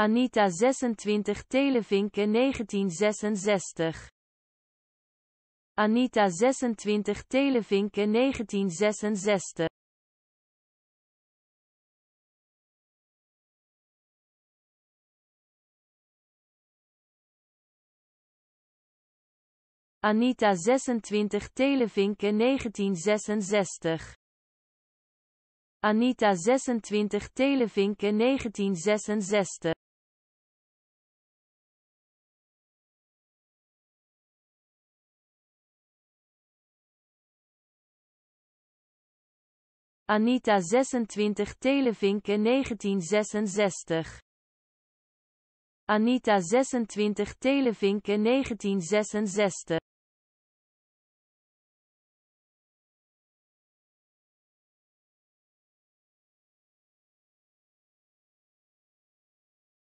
Anita 26 Televinken 1966. Anita 26 Televinken 1966. Anita 26 Televinken 1966. Anita 26 Televinken 1966. Anita 26 Televinken 1966 Anita 26 Televinken 1966